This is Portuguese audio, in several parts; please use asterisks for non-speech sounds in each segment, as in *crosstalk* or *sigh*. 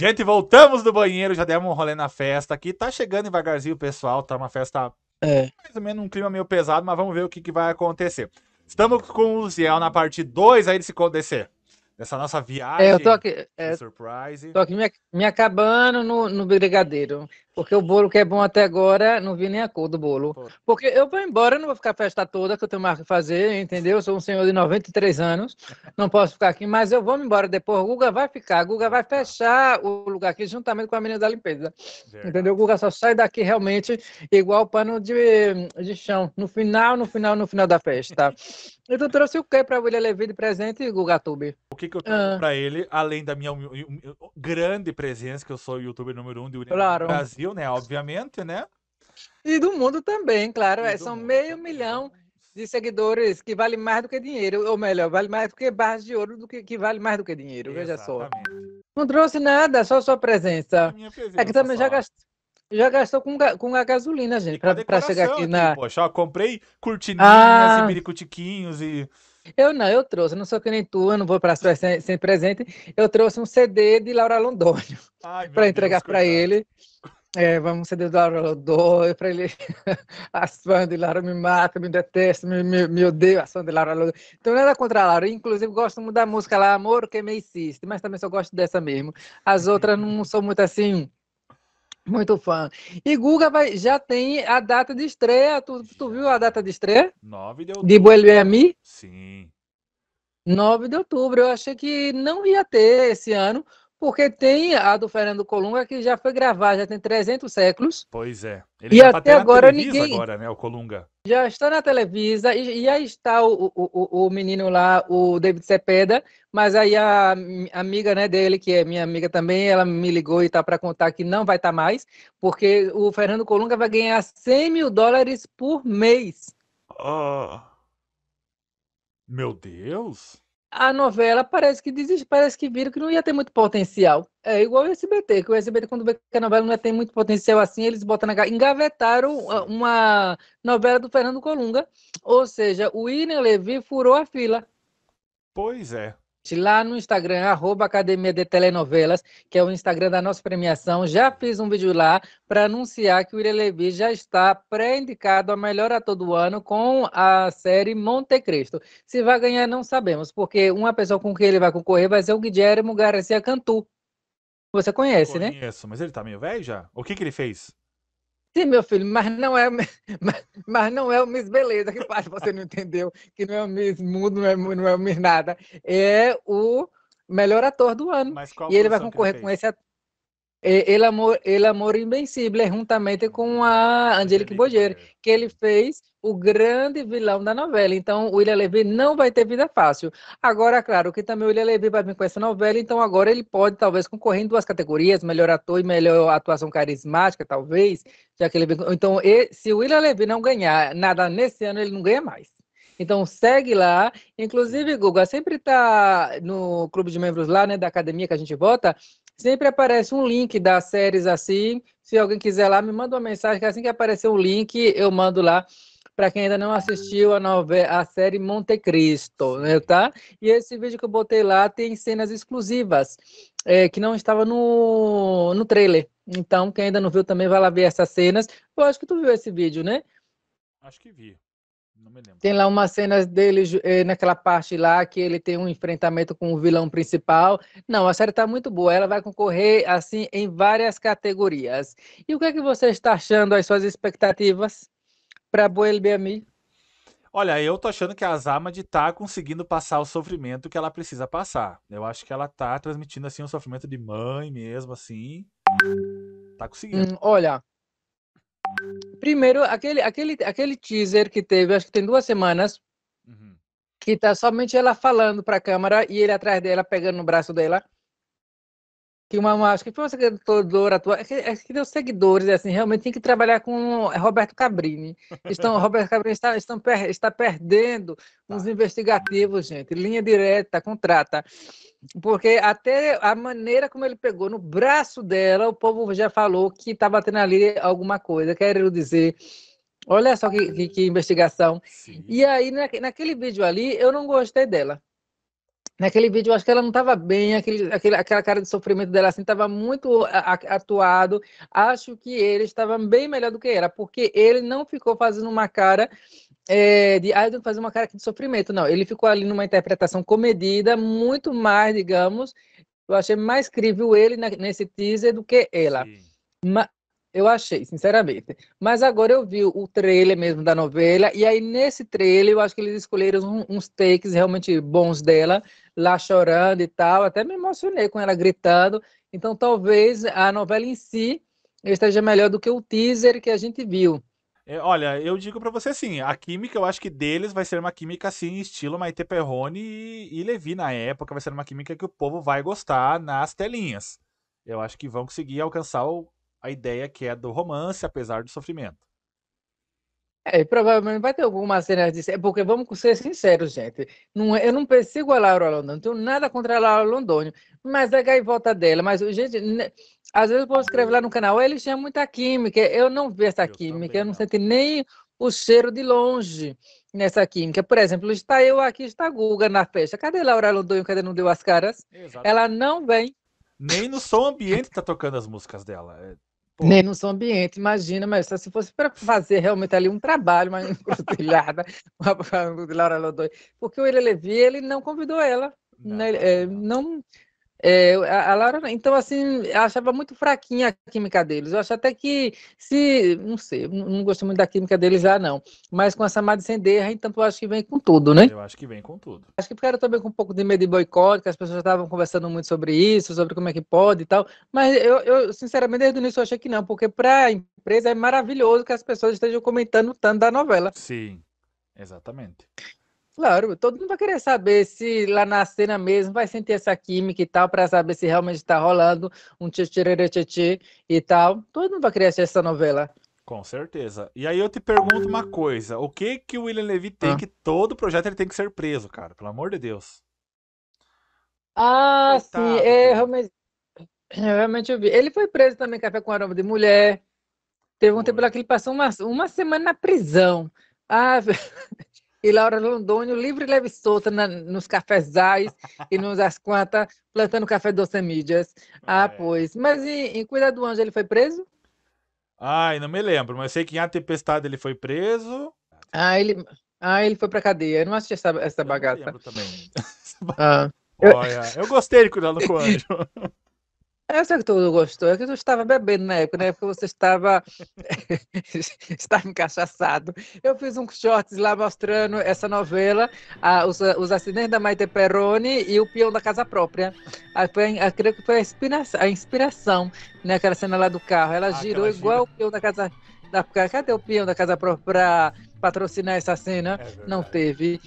Gente, voltamos do banheiro, já demos um rolê na festa aqui. Tá chegando devagarzinho o pessoal, tá uma festa é. mais ou menos um clima meio pesado, mas vamos ver o que, que vai acontecer. Estamos com o Luciel na parte 2 aí desse, desse, dessa nossa viagem. É, eu tô aqui. É, surprise. Tô aqui me, me acabando no, no brigadeiro. Porque o bolo que é bom até agora, não vi nem a cor do bolo. Porque eu vou embora, eu não vou ficar a festa toda que eu tenho mais que fazer, entendeu? Eu sou um senhor de 93 anos, não posso ficar aqui, mas eu vou embora depois. O Guga vai ficar, o Guga vai fechar o lugar aqui juntamente com a menina da limpeza. Verdade. Entendeu? O Guga só sai daqui realmente igual pano de, de chão. No final, no final, no final da festa. *laughs* tu então, trouxe o que para o William Levy de presente, Guga Tube? O que, que eu ah. trouxe ah. para ele, além da minha grande presença, que eu sou o youtuber número um de William claro. Brasil? Brasil, né? Obviamente, né? E do mundo também, claro. É, são meio também. milhão né? de seguidores que vale mais do que dinheiro, ou melhor, vale mais do que barras de ouro, do que, que vale mais do que dinheiro, Exatamente. veja só. Não trouxe nada, só sua presença. presença é que também só. já gastou. Já gastou com, com a gasolina, gente, para chegar aqui, aqui na. Poxa, ó, comprei cortininhas ah. e biricutiquinhos e. Eu não, eu trouxe, não sou que nem tu, eu não vou para as sem, sem presente. Eu trouxe um CD de Laura Londônio *laughs* para entregar para ele. É, vamos ser do o para ele. A *laughs* fãs de Laura me mata me detesta me, me, me odeiam. de Laura Então, nada contra a Laura. Inclusive, gosto muito da música lá, é Amor que me insiste, mas também só gosto dessa mesmo. As uhum. outras não sou muito assim. Muito fã. E Guga vai, já tem a data de estreia. Tu, tu viu a data de estreia? 9 de outubro. De Boelhemi? Sim. 9 de outubro. Eu achei que não ia ter esse ano, porque tem a do Fernando Colunga que já foi gravada, já tem 300 séculos. Pois é. Ele e tá até agora ninguém. Agora, né, o Colunga. Já está na Televisa e, e aí está o, o, o menino lá, o David Cepeda. Mas aí a amiga né, dele, que é minha amiga também, ela me ligou e está para contar que não vai estar tá mais, porque o Fernando Colunga vai ganhar 100 mil dólares por mês. Oh. Meu Deus! a novela parece que desiste, parece que viram que não ia ter muito potencial. É igual o SBT, que o SBT, quando vê que a novela não ia ter muito potencial assim, eles botam na engavetaram uma novela do Fernando Colunga. Ou seja, o William Levy furou a fila. Pois é, lá no Instagram, arroba Academia de Telenovelas, que é o Instagram da nossa premiação. Já fiz um vídeo lá para anunciar que o Levi já está pré-indicado a melhor ator do ano com a série Monte Cristo. Se vai ganhar, não sabemos, porque uma pessoa com quem ele vai concorrer vai ser o Guilherme Garcia Cantu. Você conhece, Conheço, né? Conheço, mas ele tá meio velho já? O que que ele fez? Sim, meu filho, mas não é, *laughs* mas, mas não é o Miss Beleza que parte, você não entendeu, que não é o Miss Mundo, não é, não é o Miss Nada. É o melhor ator do ano. e ele vai concorrer com esse ator. É, El Amor, El Amor Invencível, juntamente com a Angélica Boggeri, que ele fez o grande vilão da novela. Então, o William Levy não vai ter vida fácil. Agora, claro, que também o William Levy vai vir com essa novela, então agora ele pode, talvez, concorrer em duas categorias, melhor ator e melhor atuação carismática, talvez, já que ele Então, se o William Levy não ganhar nada nesse ano, ele não ganha mais. Então segue lá. Inclusive, Guga, sempre está no clube de membros lá, né, da academia que a gente vota, sempre aparece um link das séries assim. Se alguém quiser lá, me manda uma mensagem, que assim que aparecer o um link, eu mando lá para quem ainda não assistiu a, novela, a série Monte Cristo, né, tá? E esse vídeo que eu botei lá tem cenas exclusivas é, que não estava no, no trailer. Então, quem ainda não viu também vai lá ver essas cenas. Eu acho que tu viu esse vídeo, né? Acho que vi. Não me lembro. Tem lá umas cenas dele eh, naquela parte lá que ele tem um enfrentamento com o vilão principal. Não, a série está muito boa. Ela vai concorrer assim em várias categorias. E o que é que você está achando as suas expectativas para Boel Biami? Olha, eu tô achando que a Zama tá conseguindo passar o sofrimento que ela precisa passar. Eu acho que ela tá transmitindo assim um sofrimento de mãe mesmo assim. Tá conseguindo. Hum, olha, Primeiro, aquele, aquele, aquele teaser que teve, acho que tem duas semanas, uhum. que tá somente ela falando para a câmera e ele atrás dela, pegando no braço dela que uma acho que foi uma seguidora atual, é que, é que deu seguidores, é assim, realmente tem que trabalhar com Roberto Cabrini. Estão, *laughs* Roberto Cabrini está, estão, está perdendo os tá. investigativos, gente, linha direta, contrata. Porque até a maneira como ele pegou no braço dela, o povo já falou que estava tendo ali alguma coisa, quero dizer. Olha só que, que, que investigação. Sim. E aí, naquele vídeo ali, eu não gostei dela. Naquele vídeo, eu acho que ela não estava bem, aquele, aquele, aquela cara de sofrimento dela assim estava muito atuado. Acho que ele estava bem melhor do que era, porque ele não ficou fazendo uma cara é, de ah, eu tenho que fazer uma cara de sofrimento. Não, ele ficou ali numa interpretação comedida, muito mais, digamos. Eu achei mais crível ele na, nesse teaser do que ela. eu achei, sinceramente. Mas agora eu vi o trailer mesmo da novela, e aí nesse trailer eu acho que eles escolheram uns takes realmente bons dela, lá chorando e tal. Até me emocionei com ela gritando. Então, talvez a novela em si esteja melhor do que o teaser que a gente viu. É, olha, eu digo para você assim, a química eu acho que deles vai ser uma química assim, estilo Maite Perrone e, e Levi na época, vai ser uma química que o povo vai gostar nas telinhas. Eu acho que vão conseguir alcançar o, a ideia que é do romance, apesar do sofrimento. É, provavelmente vai ter algumas cenas disso. É porque vamos ser sinceros, gente. Não, é, eu não persigo a Laura Londônio, não tenho nada contra a Laura Londônia mas a é gaivota dela. Mas, gente, né, às vezes eu posso escrever lá no canal, eles tinha muita química. Eu não vi essa eu química, eu não, não senti nem o cheiro de longe nessa química. Por exemplo, está eu aqui, está a Guga na festa. Cadê a Laura Londônia Cadê não deu as caras? Exato. Ela não vem. Nem no som ambiente tá tocando as músicas dela. É Pô. Nem no seu ambiente, imagina, mas se fosse para fazer realmente ali um trabalho, uma *laughs* encruzilhada, de *laughs* Laura Lodói, porque o Ele Levi, ele não convidou ela, não, né? não, é, não é, a, Laura, então, assim, eu achava muito fraquinha a química deles. Eu acho até que se. Não sei, não gosto muito da química deles lá, não. Mas com essa Madison Senderra, então, eu acho que vem com tudo, né? Eu acho que vem com tudo. Acho que porque era também com um pouco de medo de boicote, que as pessoas estavam conversando muito sobre isso, sobre como é que pode e tal. Mas eu, eu sinceramente, desde o início, eu achei que não, porque para a empresa é maravilhoso que as pessoas estejam comentando tanto da novela. Sim, exatamente. Claro, todo mundo vai querer saber se lá na cena mesmo vai sentir essa química e tal, para saber se realmente está rolando um tchê e tal. Todo mundo vai querer assistir essa novela. Com certeza. E aí eu te pergunto uma hum. coisa: o que que o William Levy tem ah. que todo projeto ele tem que ser preso, cara? Pelo amor de Deus. Ah, Coitado, sim, é, realmente, realmente eu vi. Ele foi preso também, café com aroma de mulher. Teve um Boa. tempo lá que ele passou uma, uma semana na prisão. Ah, *laughs* e Laura Londônio, livre e leve solta na, nos cafezais e nos as quantas, plantando café doce mídias. É. Ah, é. pois. Mas em, em Cuidado do Anjo ele foi preso? Ai, não me lembro, mas sei que em A Tempestade ele foi preso. Ah, ele, ah, ele foi pra cadeia. Eu não assisti essa, essa bagaça. Eu lembro também. *laughs* *laughs* ah. Olha, eu gostei de Cuidado com *laughs* o Anjo. É, eu sei que todo gostou, é que tu estava bebendo na época, na né, época você estava, *laughs* estava encachaçado. Eu fiz um short lá mostrando essa novela, a, os, os acidentes da Maite Peroni e o peão da casa própria. A, foi, a, creio que foi a inspiração, a inspiração né, aquela cena lá do carro. Ela ah, girou igual gira. o peão da casa da, Cadê o peão da casa própria para patrocinar essa cena? É Não teve.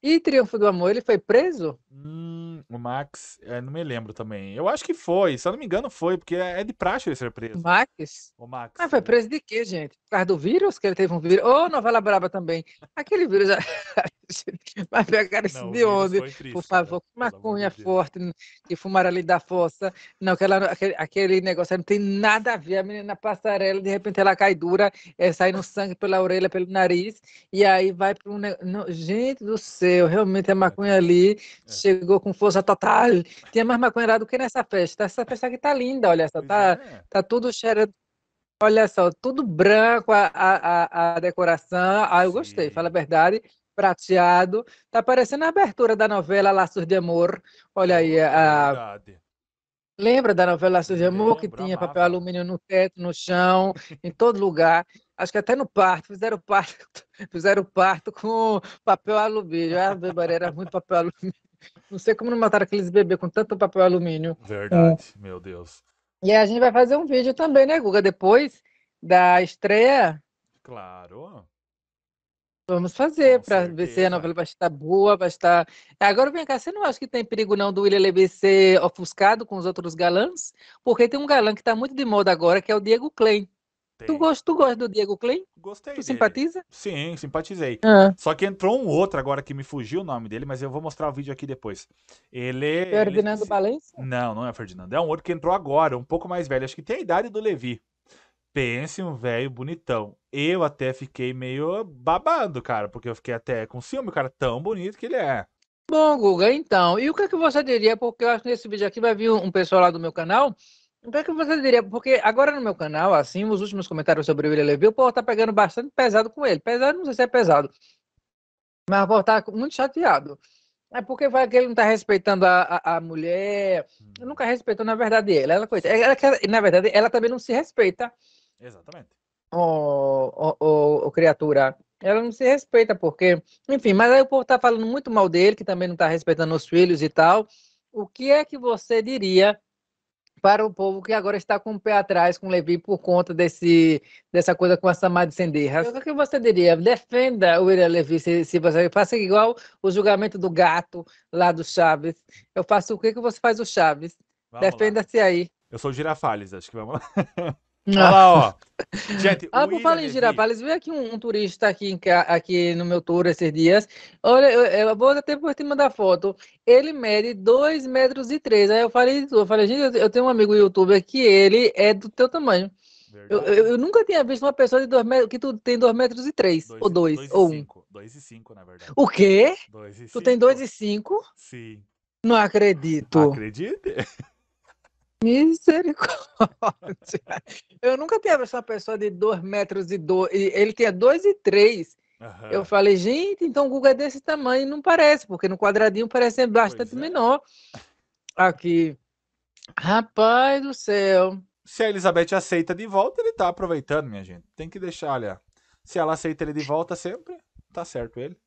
E Triunfo do Amor, ele foi preso? Hum o Max, é, não me lembro também. Eu acho que foi, se eu não me engano foi, porque é, é de praxe ele ser preso. Max? O Max. Ah, foi é. preso de quê, gente? Por causa do vírus? Que ele teve um vírus? Ô, oh, novela braba também. Aquele vírus... *laughs* *laughs* Vai pegar esse de onde? Triste, Por favor, né? maconha forte, que fumar ali da fossa. Não, aquela, aquele, aquele negócio não tem nada a ver. A menina na passarela, de repente ela cai dura, é, no sangue pela orelha, pelo nariz, e aí vai para um negócio. Gente do céu, realmente a é. maconha ali é. chegou com força total. Tinha mais maconha lá do que nessa festa. Essa festa aqui tá linda, olha só, tá, é. tá tudo cheirando Olha só, tudo branco, a, a, a decoração. Ah, eu Sim. gostei, fala a verdade prateado. Tá parecendo a abertura da novela Laços de Amor. Olha aí. A... Verdade. Lembra da novela Laços de Amor, Lembro, que tinha amava. papel alumínio no teto, no chão, em todo lugar. Acho que até no parto, fizeram parto, *laughs* fizeram parto com papel alumínio. Ah, bebê, era muito papel alumínio. Não sei como não mataram aqueles bebês com tanto papel alumínio. Verdade, é. meu Deus. E a gente vai fazer um vídeo também, né, Guga, depois da estreia? Claro. Vamos fazer para ver se a novela vai estar boa, vai estar. Agora vem cá, você não acha que tem perigo não do William Levy ser ofuscado com os outros galãs? Porque tem um galã que está muito de moda agora, que é o Diego Klein. Tu gosta, tu gosta do Diego Klein? Gostei. Tu dele. simpatiza? Sim, simpatizei. Ah. Só que entrou um outro agora que me fugiu o nome dele, mas eu vou mostrar o vídeo aqui depois. Ele. É Ferdinando ele... Balença? Não, não é Ferdinando. É um outro que entrou agora, um pouco mais velho. Acho que tem a idade do Levi. Pense um velho bonitão. Eu até fiquei meio babado, cara, porque eu fiquei até com ciúme, o cara tão bonito que ele é. Bom, Guga, então, e o que, é que você diria? Porque eu acho que nesse vídeo aqui vai vir um pessoal lá do meu canal. O que, é que você diria? Porque agora no meu canal, assim, os últimos comentários sobre o William Levy, o povo tá pegando bastante pesado com ele. Pesado, não sei se é pesado. Mas o povo tá muito chateado. É porque vai que ele não tá respeitando a, a, a mulher. Hum. Nunca respeitou, na verdade, ela. Ela, coisa, ela, na verdade, ela também não se respeita. Exatamente. Ô, oh, criatura, ela não se respeita, porque. Enfim, mas aí o povo tá falando muito mal dele, que também não tá respeitando os filhos e tal. O que é que você diria para o povo que agora está com o pé atrás com Levi por conta desse, dessa coisa com a Samad Senderra. O que você diria? Defenda o William Levi se, se você faça igual o julgamento do gato lá do Chaves. Eu faço o que, que você faz o Chaves? Defenda-se aí. Eu sou o Girafales, acho que vamos lá. *laughs* Olha ah. lá, ó. Gente, ah, por falar em girafales, veio aqui um, um, turista aqui, em, aqui no meu tour esses dias. Olha, eu, eu vou até por cima da foto. Ele mede 2 metros e 3. Aí eu falei, eu falei, gente, eu, tenho um amigo youtuber que ele é do teu tamanho. Eu, eu, eu, nunca tinha visto uma pessoa de dois metros, que tu tem 2 metros e 3, ou 2, ou 1. 2 e 5, na verdade. O quê? Dois e tu cinco. tem 2 e 5? Sim. Não acredito. Acredite? *laughs* Misericórdia. Eu nunca tinha visto uma pessoa de 2 metros e dois. Ele tinha 2 e 3. Uhum. Eu falei, gente, então o Google é desse tamanho, não parece, porque no quadradinho parece bastante é. menor. Aqui. Rapaz do céu. Se a Elizabeth aceita de volta, ele tá aproveitando, minha gente. Tem que deixar, olha. Se ela aceita ele de volta sempre, tá certo ele.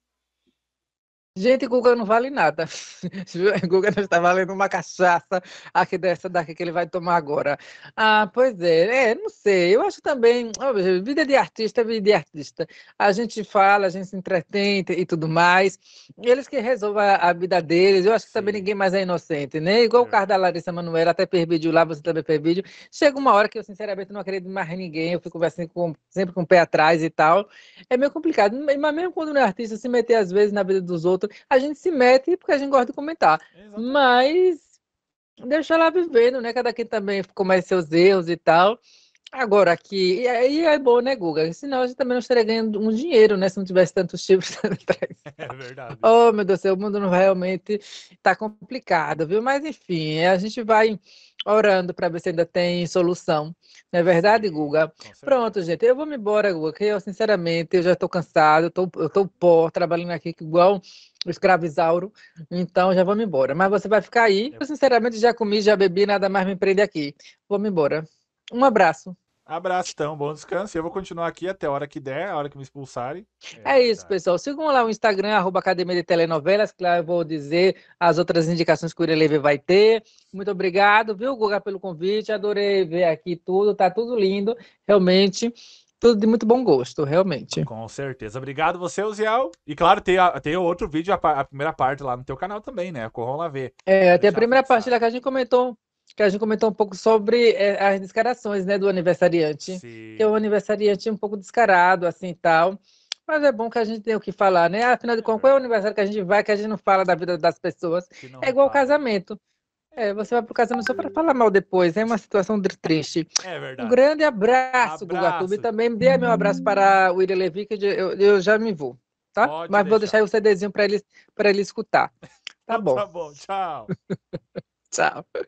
Gente, Guga não vale nada. *laughs* Guga não está valendo uma cachaça aqui dessa daqui que ele vai tomar agora. Ah, pois é, é não sei. Eu acho também, óbvio, vida de artista, é vida de artista. A gente fala, a gente se entretém e tudo mais. Eles que resolvam a vida deles. Eu acho que também Sim. ninguém mais é inocente, né? Igual é. o caso da Larissa Manoela, até vídeo lá, você também vídeo. Chega uma hora que eu, sinceramente, não acredito mais em ninguém. Eu fico assim, com, sempre com o pé atrás e tal. É meio complicado. Mas mesmo quando não é artista, se meter às vezes na vida dos outros, assunto. A gente se mete porque a gente gosta de comentar. Exatamente. Mas deixa ela vivendo, né? Cada quem também comete seus erros e tal. Agora aqui, e aí é bom, né, Guga? Senão a gente também não estaria ganhando um dinheiro, né? Se não tivesse tantos tipos *laughs* atrás. É verdade. Oh, meu Deus do céu, o mundo não realmente está complicado, viu? Mas enfim, é, a gente vai orando para ver se ainda tem solução. Não é verdade, Guga? Pronto, gente. Eu vou me embora, Guga, que eu, sinceramente, eu já estou cansado, eu tô, eu tô pó, trabalhando aqui igual o escravizauro, então já vamos embora. Mas você vai ficar aí. Eu, sinceramente, já comi, já bebi, nada mais me prende aqui. Vamos embora. Um abraço. Abraço, então. Bom descanso. Eu vou continuar aqui até a hora que der, a hora que me expulsarem. É, é isso, tá. pessoal. Sigam lá o Instagram, arroba Academia de Telenovelas, que lá eu vou dizer as outras indicações que o Ireleve vai ter. Muito obrigado, viu, Guga, pelo convite. Adorei ver aqui tudo, tá tudo lindo, realmente tudo de muito bom gosto, realmente. Com certeza. Obrigado você, Uziel. E claro, tem, a, tem outro vídeo, a, a, primeira parte lá no teu canal também, né? Corram lá ver. É, tem a primeira parte lá que a gente comentou, que a gente comentou um pouco sobre é, as descarações, né, do aniversariante. Sim. Que é um aniversariante um pouco descarado, assim, tal. Mas é bom que a gente tenha o que falar, né? Afinal de contas, qual é o aniversário que a gente vai que a gente não fala da vida das pessoas? É igual casamento. É, você vai pro casamento só para falar mal depois, né? é né? uma situação triste. É verdade. Um grande abraço, abraço. Gugatuba. E também dê meu abraço para o William Levi, que eu, eu já me vou, tá? Pode Mas deixar. vou deixar o CDzinho para ele, ele escutar. Tá bom. *laughs* Tá bom, tchau. *laughs* tchau.